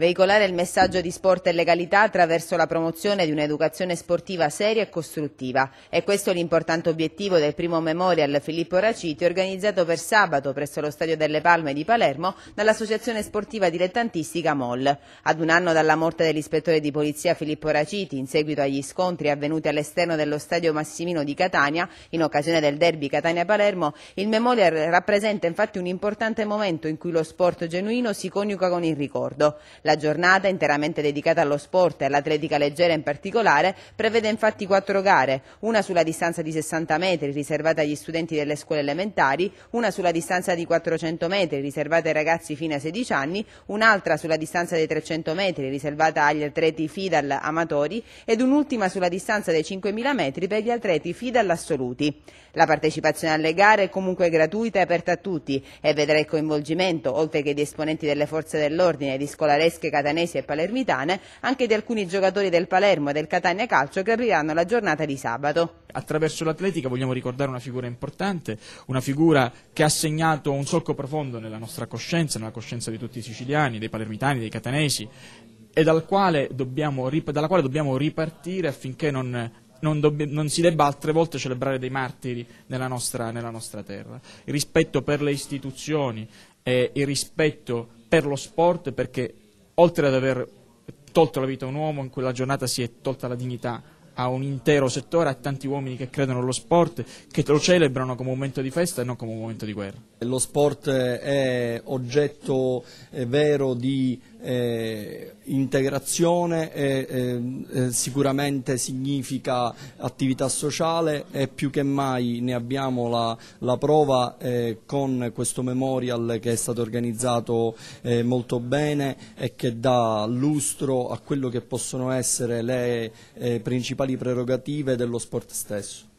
Veicolare il messaggio di sport e legalità attraverso la promozione di un'educazione sportiva seria e costruttiva. E questo è l'importante obiettivo del primo Memorial Filippo Raciti organizzato per sabato presso lo Stadio delle Palme di Palermo dall'Associazione Sportiva Dilettantistica MOL. Ad un anno dalla morte dell'ispettore di polizia Filippo Raciti in seguito agli scontri avvenuti all'esterno dello Stadio Massimino di Catania in occasione del derby Catania-Palermo, il Memorial rappresenta infatti un importante momento in cui lo sport genuino si coniuga con il ricordo. La giornata, interamente dedicata allo sport e all'atletica leggera in particolare, prevede infatti quattro gare, una sulla distanza di 60 metri riservata agli studenti delle scuole elementari, una sulla distanza di 400 metri riservata ai ragazzi fino a 16 anni, un'altra sulla distanza dei 300 metri riservata agli atleti FIDAL amatori ed un'ultima sulla distanza dei 5.000 metri per gli atleti FIDAL assoluti. La partecipazione alle gare è comunque gratuita e aperta a tutti e vedrà il coinvolgimento, oltre che di esponenti delle forze dell'ordine e di scolareschi pesche catanesi e palermitane, anche di alcuni giocatori del Palermo e del Catania Calcio che apriranno la giornata di sabato. Attraverso l'atletica vogliamo ricordare una figura importante, una figura che ha segnato un solco profondo nella nostra coscienza, nella coscienza di tutti i siciliani, dei palermitani, dei catanesi, e dal quale dobbiamo, dalla quale dobbiamo ripartire affinché non non, non, si debba altre volte celebrare dei martiri nella nostra, nella nostra, terra. Il rispetto per le istituzioni e il rispetto per lo sport perché oltre ad aver tolto la vita a un uomo, in quella giornata si è tolta la dignità a un intero settore, a tanti uomini che credono allo sport, che lo celebrano come un momento di festa e non come un momento di guerra. Lo sport è oggetto è eh, vero di eh, integrazione e, eh, eh, sicuramente significa attività sociale e più che mai ne abbiamo la, la prova eh, con questo memorial che è stato organizzato eh, molto bene e che dà lustro a quello che possono essere le eh, principali prerogative dello sport stesso.